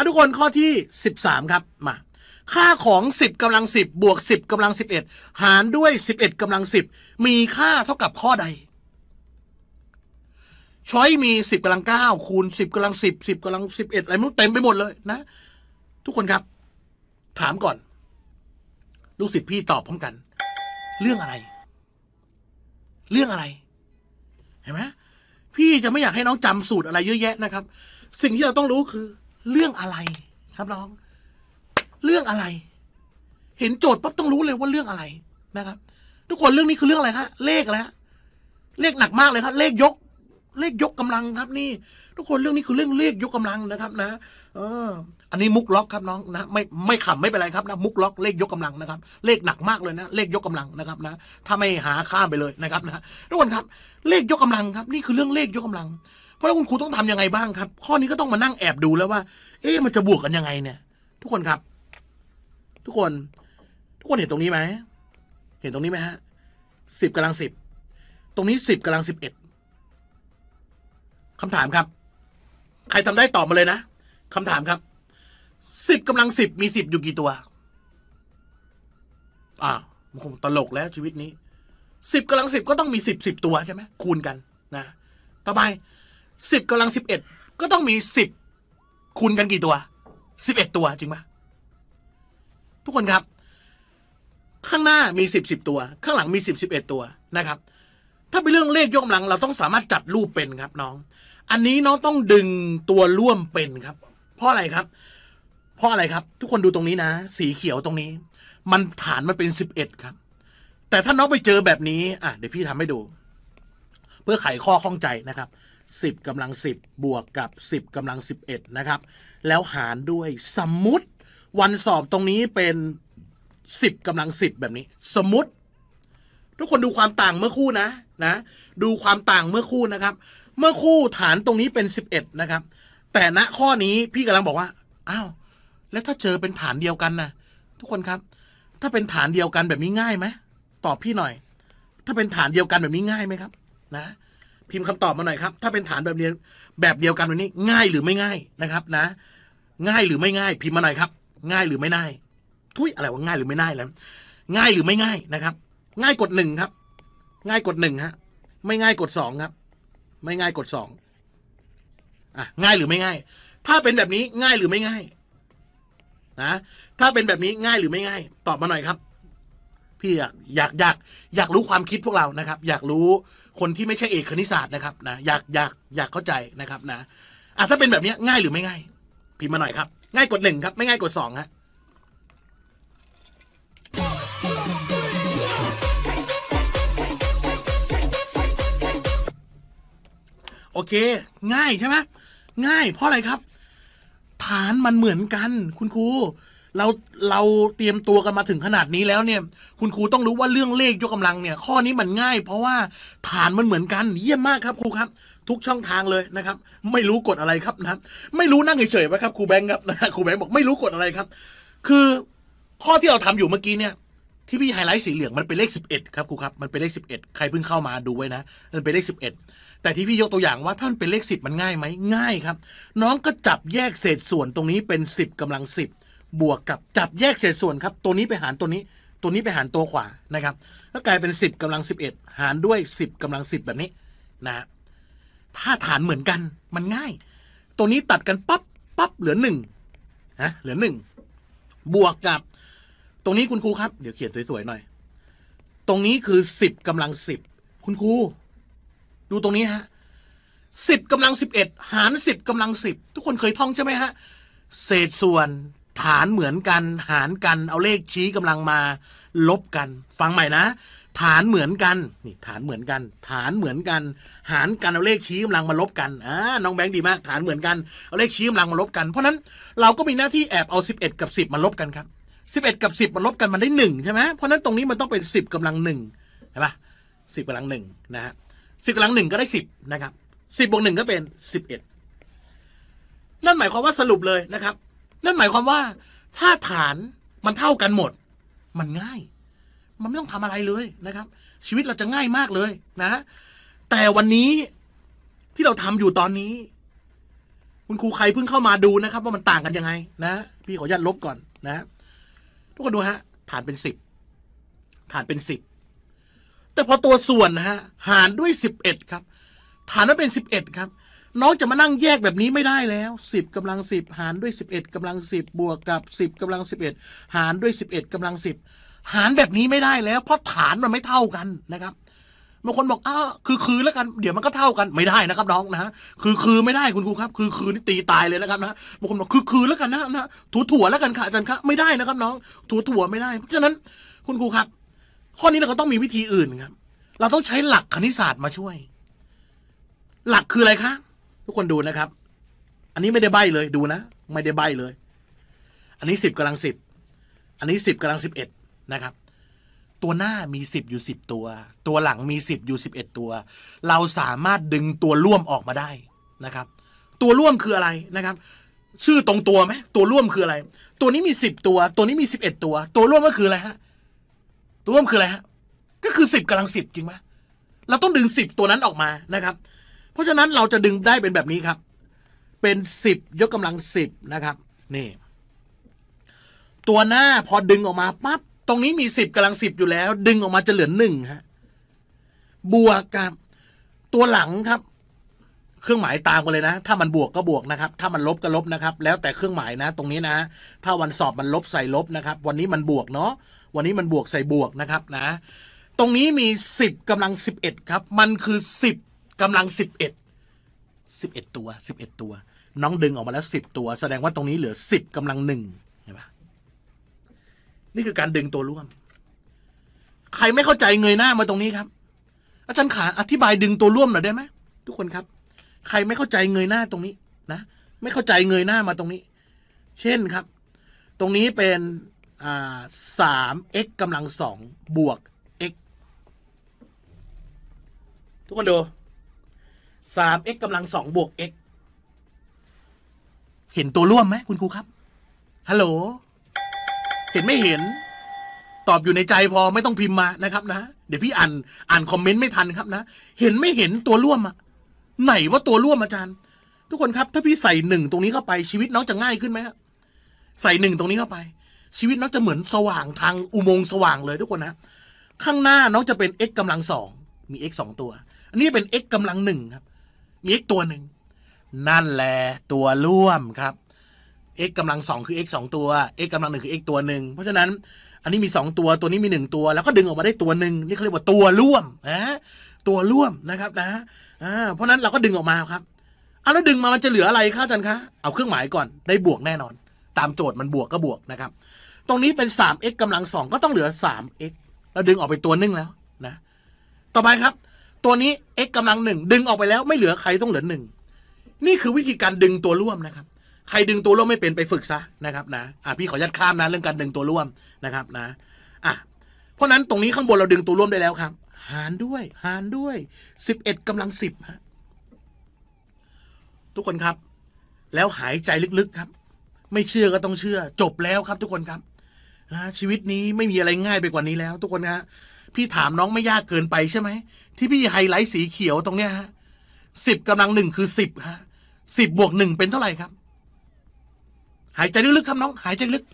อะทุกคนข้อที่ 13 ครับ มา ค่าของ 10กำลัง10บวก10กำลัง11 หารด้วย 11กำลัง10 มีค่าเท่ากับข้อใดช้อยมี 10กำลัง9คูณ10กำลัง10 10กำลัง11 อะไรไม่รู้เต็มไปหมดเลยนะทุกคนครับ ถามก่อน ลูกศิษย์พี่ตอบพร้อมกัน เรื่องอะไร เรื่องอะไร เห็นไหมพี่จะไม่อยากให้น้องจำสูตรอะไรเยอะแยะนะครับ สิ่งที่เราต้องรู้คือเรื่องอะไรครับน้อง เรื่องอะไร เห็นโจทย์ปั๊บต้องรู้เลยว่าเรื่องอะไรนะครับ ทุกคนเรื่องนี้คือเรื่องอะไรับเลขแล้วะเลขหนักมากเลยครับ เลขยก เลขยกกำลังครับ นี่ ทุกคนเรื่องนี้คือเรื่องเลขยกกำลังนะครับ นะเออ อันนี้มุกล็อกครับน้องนะไม่ไม่ขำไม่เป็นไรครับนะมุกล็อก เลขยกกำลังนะครับ เลขหนักมากเลยนะเลขยกกำลังนะครับ นะถ้าไม่หาข้ามไปเลยนะครับนะทุกคนครับ เลขยกกำลังครับนี่คือเรื่องเลขยกกำลังเพราะคุณครูต้องทํำยังไงบ้างครับ ข้อนี้ก็ต้องมานั่งแอบดูแล้วว่า เอ๊ะ มันจะบวกกันยังไงเนี่ย ทุกคนครับ ทุกคน ทุกคนเห็นตรงนี้ไหม เห็นตรงนี้ไหมฮะสิบกำลังสิบ ตรงนี้สิบกำลังสิบเอ็ดคำถามครับ ใครทำได้ตอบมาเลยนะคำถามครับ สิบกำลังสิบมีสิบอยู่กี่ตัว อ่ามันคงตลกแล้ว ชีวิตนี้สิบกำลังสิบก็ต้องมีสิบสิบตัวใช่ไหมคูณกัน นะ ต่อไปสิบกำลังสิบเอ็ดก็ต้องมีสิบคูณกันกี่ตัวสิบเอ็ดตัว จริงปะทุกคนครับ ข้างหน้ามีสิบสิบตัว ข้างหลังมีสิบสิบเอ็ดตัวนะครับ ถ้าเป็นเรื่องเลขยกกำลัง เราต้องสามารถจัดรูปเป็นครับน้อง อันนี้น้องต้องดึงตัวร่วมเป็นครับเพราะอะไรครับเพราะอะไรครับ ทุกคนดูตรงนี้นะสีเขียวตรงนี้ มันฐานมันเป็นสิบเอ็ดครับ แต่ถ้าน้องไปเจอแบบนี้ อ่ะเดี๋ยวพี่ทำให้ดู เพื่อไขข้อข้องใจนะครับ10กำลัง10บวกกับ10กำลัง11นะครับ แล้วหารด้วยสมมุติ วันสอบตรงนี้เป็น 10กำลัง 10 แบบนี้ สมมติ ทุกคนดูความต่างเมื่อคู่นะนะ ดูความต่างเมื่อคู่นะครับ เมื่อคู่ฐานตรงนี้เป็น 11 นะครับ แต่ณข้อนี้พี่กำลังบอกว่าอ้าวแล้วถ้าเจอเป็นฐานเดียวกันนะทุกคนครับ ถ้าเป็นฐานเดียวกันแบบนี้ง่ายไหมตอบพี่หน่อย ถ้าเป็นฐานเดียวกันแบบนี้ง่ายไหมครับ นะพิมพ์คำตอบมาหน่อยครับ ถ้าเป็นฐานแบบนี้ แบบเดียวกันวันนี้ ง่ายหรือไม่ง่ายนะครับนะ ง่ายหรือไม่ง่าย พิมพ์มาหน่อยครับ ง่ายหรือไม่ง่าย ทุยอะไรว่าง่าย หรือไม่ง่ายแล้ว ง่ายหรือไม่ง่ายนะครับ ง่ายกดหนึ่งครับ ง่ายกดหนึ่งฮะไม่ง่ายกดสองครับ ไม่ง่ายกดสองอ่ะง่ายหรือไม่ง่าย ถ้าเป็นแบบนี้ ง่ายหรือไม่ง่ายนะถ้าเป็นแบบนี้ง่ายหรือไม่ง่ายตอบมาหน่อยครับ พี่อยากอยากอยากอยากรู้ความคิดพวกเรานะครับ อยากรู้คนที่ไม่ใช่เอกคณิตศาสตร์นะครับนะอยากอยากอยากเข้าใจนะครับนะอ่ะถ้าเป็นแบบนี้ง่ายหรือไม่ง่าย พิมพ์มาหน่อยครับ ง่ายกดหนึ่งครับ ไม่ง่ายกดสองฮะโอเค ง่ายใช่ไหมง่ายเพราะอะไรครับ ฐานมันเหมือนกัน คุณครูเราเราเตรียมตัวกันมาถึงขนาดนี้แล้วเนี่ย คุณครูต้องรู้ว่าเรื่องเลขยกกาลังเนี่ย ข้อนี้มันง่ายเพราะว่าฐานมันเหมือนกันเยี่ยมมากครับครูครับ ทุกช่องทางเลยนะครับ ไม่รู้กดอะไรครับนะไม่รู้นั่งเฉยๆไหครับครูแบงค์ครับนะครูแบงค์บอกไม่รู้กดอะไรครับ คือข้อที่เราทำอยู่เมื่อกี้เนี่ยที่พี่ไฮไลท์สีเหลืองมันเป็นเลข 11 ครับครูครับมันเป็นเลข 11 ใครเพิ่งเข้ามาดูไว้นะ มันเป็นเลข 11 แต่ที่พี่ยกตัวอย่างว่าท่านเป็นเลข10มันง่ายไหมง่ายครับ น้องก็จับแยกเศษส่วนตรงนี้เป็น10กำลัง10บวกกับจับแยกเศษส่วนครับ ตัวนี้ไปหารตัวนี้ ตัวนี้ไปหารตัวขวานะครับก็กลายเป็น 10กำลัง11หารด้วย10กำลัง10แบบนี้นะถ้าฐานเหมือนกันมันง่าย ตัวนี้ตัดกันปับ๊บปั๊บเหลือ1นะเหลือ1บวกกับ ตรงนี้คุณครูครับเดี๋ยวเขียนสวยๆหน่อย ตรงนี้คือ 10กำลัง10คุณครูดูตรงนี้ฮะสิบกำลังสิบเอ็ดหารสิบกำลังสิบทุกคนเคยท่องใช่ไหมฮะเศษส่วนฐานเหมือนกัน หารกันเอาเลขชี้กำลังมาลบกัน ฟังใหม่นะ ฐานเหมือนกันนี่ฐานเหมือนกัน ฐานเหมือนกัน หารกันเอาเลขชี้กำลังมาลบกันอ่าน้องแบงค์ดีมาก ฐานเหมือนกันเอาเลขชี้กำลังมาลบกันเพราะนั้นเราก็มีหน้าที่แอบเอา 11 กับ 10 มาลบกันครับ11 กับ 10 มาลบกันมันได้1ใช่ไหมเพราะนั้นตรงนี้มันต้องเป็น 10 กำลังหนึ่งใช่ปะสิบกำลังหนึ่งนะฮะสิบกำลังหนึ่งก็ได้สิบนะครับสิบบวกหนึ่งก็เป็นสิบเอ็ดนั่นหมายความว่าสรุปเลยนะครับนั่นหมายความว่า ถ้าฐานมันเท่ากันหมด มันง่าย มันไม่ต้องทำอะไรเลยนะครับ ชีวิตเราจะง่ายมากเลยนะแต่วันนี้ที่เราทำอยู่ตอนนี้ คุณครูใครเพิ่งเข้ามาดูนะครับ ว่ามันต่างกันยังไง นะ พี่ขออนุญาตลบก่อนนะทุกคนดูฮะ ฐานเป็นสิบฐานเป็นสิบแต่พอตัวส่วนนะฮะ หารด้วยสิบเอ็ดครับ ฐานนั้นเป็นสิบเอ็ดครับน้องจะมานั่งแยกแบบนี้ไม่ได้แล้ว10กำลัง10หารด้วย11กำลัง10บวกกับ10กำลัง11หารด้วย11กำลัง10หารแบบนี้ไม่ได้แล้ว เพราะฐานมันไม่เท่ากันนะครับบางคนบอกอ้าคือคือแล้วกัน เดี๋ยวมันก็เท่ากันไม่ได้นะครับ น้องนะคือคือไม่ได้คุณครูครับ คือคือนี่ตีตายเลยนะครับนะบางคนบอกคือคือแล้วกันนะนะถั่วถั่วแล้วกันค่ะอาจารย์ครับ ไม่ได้นะครับ น้องถั่วถั่วไม่ได้เพราะฉะนั้นคุณครูครับข้อนี้เราก็ต้องมีวิธีอื่นครับ เราต้องใช้หลักคณิตศาสตร์มาช่วย หลักคืออะไรคะุกคนดูนะครับ อันนี้ไม่ได้ใบเลย ดูนะ ไม่ได้ใบเลย อันนี้สิบกำลังสิบ อันนี้สิบกำลังสิบเอ็ดนะครับ ตัวหน้ามีสิบอยู่สิบตัว ตัวหลังมีสิบอยู่สิบเอ็ดตัว เราสามารถดึงตัวร่วมออกมาได้นะครับ ตัวร่วมคืออะไรนะครับ ชื่อตรงตัวไหมตัวร่วมคืออะไร ตัวนี้มีสิบตัว ตัวนี้มีสิบเอ็ดตัว ตัวร่วมก็คืออะไรฮะ ตัวร่วมคืออะไรฮะ ก็คือสิบกำลังสิบจริงไหมเราต้องดึงสิบตัวนั้นออกมานะครับเพราะฉะนั้นเราจะดึงได้เป็นแบบนี้ครับ เป็น 10 ยกกำลัง 10นะครับนี่ ตัวหน้าพอดึงออกมา ปั๊บตรงนี้มี 10กำลัง 10 อยู่แล้ว ดึงออกมาจะเหลือหนึ่งฮะบวกกับตัวหลังครับ เครื่องหมายตามกันเลยนะ ถ้ามันบวกก็บวกนะครับ ถ้ามันลบก็ลบนะครับ แล้วแต่เครื่องหมายนะ ตรงนี้นะ ถ้าวันสอบมันลบใส่ลบนะครับ วันนี้มันบวกเนาะวันนี้มันบวกใส่บวกนะครับนะ ตรงนี้มี 10 กำลัง11ครับ มันคือ10กำลังสิบเอ็ด สิบเอ็ดตัวสิบเอ็ดตัว น้องดึงออกมา แล้วสิบตัว แสดงว่าตรงนี้เหลือสิบกำลังหนึ่งเห็นปะนี่คือการดึงตัวร่วม ใครไม่เข้าใจเงยหน้ามาตรงนี้ครับ อาจารย์ขาอธิบายดึงตัวร่วมหน่อยได้ไหมทุกคนครับ ใครไม่เข้าใจเงยหน้าตรงนี้นะ ไม่เข้าใจเงยหน้ามาตรงนี้ เช่นครับตรงนี้เป็นสาม x กำลังสองบวก x ทุกคนดูสาม x กำลังสองบวก x เห็นตัวร่วมไหมคุณครูครับ ฮัลโหล เห็นไม่เห็น ตอบอยู่ในใจพอไม่ต้องพิมพ์มานะครับนะ เดี๋ยวพี่อ่าน อ่านคอมเมนต์ไม่ทันครับนะ เห็นไม่เห็นตัวร่วมอะไหนว่าตัวร่วมอาจารย์ ทุกคนครับ ถ้าพี่ใส่หนึ่งตรงนี้เข้าไป ชีวิตน้องจะง่ายขึ้นไหมครับใส่หนึ่งตรงนี้เข้าไป ชีวิตน้องจะเหมือนสว่างทางอุโมงค์สว่างเลย ทุกคนนะ ข้างหน้าน้องจะเป็น x กำลังสอง มี x สองตัว อันนี้เป็น x กำลังหนึ่งครับมี x ตัวหนึ่งนั่นแหละตัวร่วมครับ x กำลังสองคือ x สองตัว x กำลังหนึ่งคือ x ตัวหนึ่งเพราะฉะนั้นอันนี้มีสองตัวตัวนี้มีหนึ่งตัวแล้วก็ดึงออกมาได้ตัวหนึ่งนี่เขาเรียกว่าตัวร่วมนะตัวร่วมนะครับนะอ่าเพราะนั้นเราก็ดึงออกมาครับเอาแล้วดึงมามันจะเหลืออะไรครับอาจารย์คะเอาเครื่องหมายก่อนได้บวกแน่นอน ตามโจทย์มันบวกก็บวกนะครับ ตรงนี้เป็น 3x กำลังสองก็ต้องเหลือ 3x เราดึงออกไปตัวนึงแล้วนะ ต่อไปครับตัวนี้ x กำลังหนึ่งดึงออกไปแล้ว ไม่เหลือใครต้องเหลือหนึ่งนี่คือวิธีการดึงตัวร่วมนะครับ ใครดึงตัวร่วมไม่เป็นไปฝึกซะนะครับ นะอ่ะพี่ขอยัดข้ามนะเรื่องการดึงตัวร่วมนะครับ นะอ่ะเพราะนั้นตรงนี้ข้างบน เราดึงตัวร่วมได้แล้วครับ หารด้วย หารด้วยสิบเอ็ดกำลังิบฮะทุกคนครับ แล้วหายใจลึกๆครับ ไม่เชื่อก็ต้องเชื่อ จบแล้วครับ ทุกคนครับนะชีวิตนี้ไม่มีอะไรง่ายไปกว่านี้แล้ว ทุกคนนะพี่ถามน้องไม่ยากเกินไปใช่ไหมที่พี่ไฮไลท์สีเขียวตรงเนี้ยฮะสิบกำลังหนึ่งคือสิบฮะสิบบวกหนึ่งเป็นเท่าไหร่ครับ หายใจลึกๆครับน้องหายใจลึก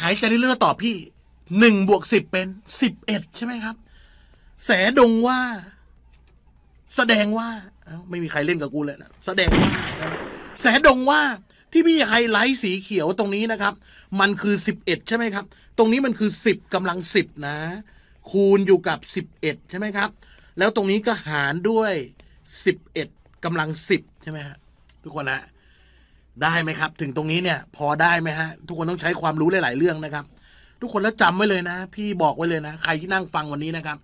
หายใจลึกๆตอบพี่หนึ่งบวกสิบเป็นสิบเอ็ดใช่ไหมครับ แสดงว่า แสดงว่าไม่มีใครเล่นกับกูเลยนะแสดงว่าแสดงว่าที่พี่ไฮไลท์สีเขียวตรงนี้นะครับ มันคือ11ใช่ไหมครับ ตรงนี้มันคือ10กำลัง10นะ คูณอยู่กับ 11ใช่ไหมครับ แล้วตรงนี้ก็หารด้วย 11กำลัง10 ใช่ไหมฮะทุกคนนะได้ไหมครับ ถึงตรงนี้เนี่ย พอได้ไหมฮะทุกคนต้องใช้ความรู้หลายๆเรื่องนะครับ ทุกคนแล้วจำไว้เลยนะพี่บอกไว้เลยนะใครที่นั่งฟังวันนี้นะครับ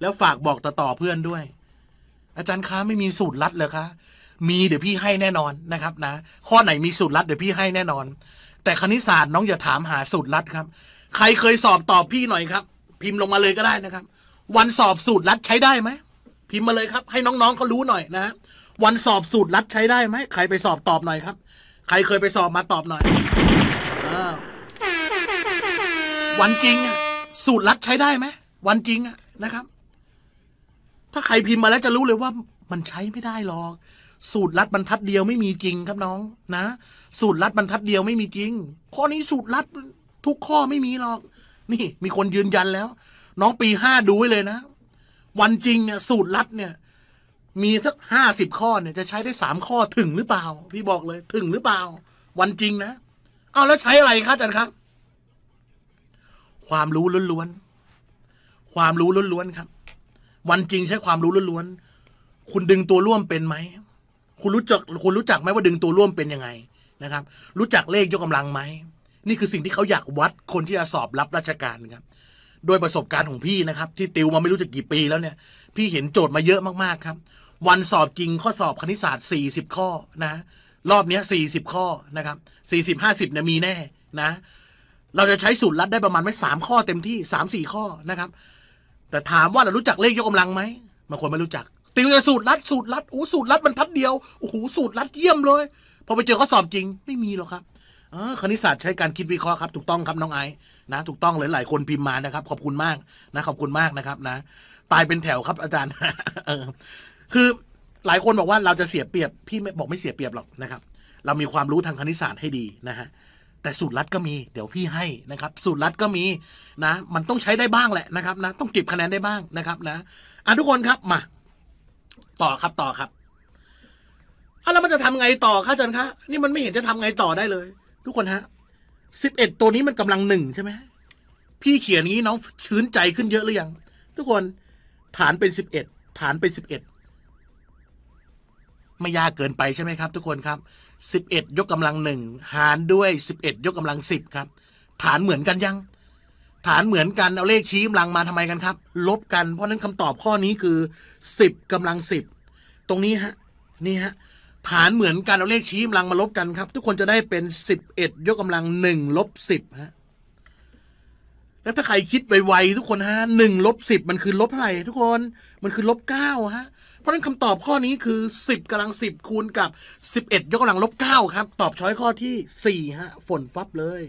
แล้วฝากบอกต่อๆเพื่อนด้วย อาจารย์คะไม่มีสูตรลัดเลยคะมีเดี๋ยวพี่ให้แน่นอนนะครับ นะข้อไหนมีสูตรลัดเดี๋ยวพี่ให้แน่นอน แต่คณิตศาสตร์น้องอย่าถามหาสูตรลัดครับ ใครเคยสอบตอบพี่หน่อยครับ พิมพ์ลงมาเลยก็ได้นะครับ วันสอบสูตรลัดใช้ได้ไหมพิมพ์มาเลยครับ ให้น้องๆเขารู้หน่อยนะวันสอบสูตรลัดใช้ได้ไหมใครไปสอบตอบหน่อยครับ ใครเคยไปสอบมาตอบหน่อยอวันจริงสูตรลัดใช้ได้ไหมวันจริงนะครับ ถ้าใครพิมพ์มาแล้วจะรู้เลยว่า มันใช้ไม่ได้หรอกสูตรลัดบรรทัดเดียวไม่มีจริงครับน้อง นะสูตรลัดบรรทัดเดียวไม่มีจริง ข้อนี้สูตรลัด ทุกข้อไม่มีหรอก นี่ มีคนยืนยันแล้ว น้องปีห้าดูไว้เลยนะ วันจริงเนี่ยสูตรลัดเนี่ย มีสักห้าสิบข้อเนี่ยจะใช้ได้สามข้อถึงหรือเปล่า พี่บอกเลยถึงหรือเปล่า วันจริงนะเอาแล้วใช้อะไรครับอาจารย์ครับ ความรู้ล้วนๆความรู้ล้วนๆครับ วันจริงใช้ความรู้ล้วนๆคุณดึงตัวร่วมเป็นไหมคุณรู้จักคุณรู้จักไหมว่าดึงตัวร่วมเป็นยังไงนะครับ รู้จักเลขยกกำลังไหม นี่คือสิ่งที่เขาอยากวัดคนที่จะสอบรับราชการครับโดยประสบการณ์ของพี่นะครับ ที่ติวมาไม่รู้จะกี่ปีแล้วเนี่ย พี่เห็นโจทย์มาเยอะมากๆครับ วันสอบจริงข้อสอบคณิตศาสตร์ 40 ข้อนะรอบนี้ 40 ข้อนะครับ40 50เนี่ยมีแน่นะ เราจะใช้สูตรลัดได้ประมาณไม่สามข้อเต็มที่สามสี่ข้อนะครับ แต่ถามว่าเรารู้จักเลขยกกาลังไหมบางคนไม่รู้จักติวแต่สูตรลัดสูตรลัดโอ้สูตรลัดมันทัดเดียวโอ้โหสูตรลัดเยี่ยมเลย พอไปเจอข้อสอบจริงไม่มีหรอกครับคณิตศาสตร์ใช้การคิดวิเคราะห์ครับถูกต้องครับน้องไอ้นะถูกต้องเลยหลายคนพิมพ์มานะครับ ขอบคุณมากนะขอบคุณมากนะครับ นะ ตายเป็นแถวครับอาจารย์คือหลายคนบอกว่าเราจะเสียเปรียบพี่บอกไม่เสียเปรียบหรอกนะครับ เรามีความรู้ทางคณิตศาสตร์ให้ดีนะฮะแต่สูตรลัดก็มีเดี๋ยวพี่ให้นะครับ สูตรลัดก็มีนะมันต้องใช้ได้บ้างแหละนะครับ นะ ต้องเก็บคะแนนได้บ้างนะครับ นะอ่ะทุกคนครับมาต่อครับต่อครับอแล้ว มันจะทำไงต่อคะอาจารย์คะนี่มันไม่เห็นจะทำไงต่อได้เลย ทุกคนฮะสิบเอ็ดตัวนี้มันกำลังหนึ่งใช่ไหมพี่เขียนงี้น้องชื้นใจขึ้นเยอะหรือยัง ทุกคน ฐานเป็นสิบเอ็ดฐานเป็นสิบเอ็ดไม่ยากเกินไป ใช่ไหมครับ ทุกคนครับสิบเอ็ดยกกำลังหนึ่งหารด้วยสิบเอ็ดยกกำลังสิบครับ ฐานเหมือนกันยังฐานเหมือนกันเอาเลขชี้กำลังมาทำไมกันครับ ลบกัน เพราะนั้นคำตอบข้อนี้คือ 10กำลัง10 ตรงนี้ฮะนี่ฮะฐานเหมือนกันเอาเลขชี้กำลังมาลบกันครับ ทุกคนจะได้เป็น 11ยกกำลัง1ลบ10ฮะแล้วถ้าใครคิดไวๆทุกคนฮะหนึ่งลบสิบมันคือลบเท่าไหร่ทุกคนมันคือลบเก้าฮะเพราะนั้นคำตอบข้อนี้คือสิบกำลังสิบคูณกับสิบเอ็ดยกกำลังลบเก้าครับ ตอบช้อยข้อที่สี่ฮะฝนฟับเลย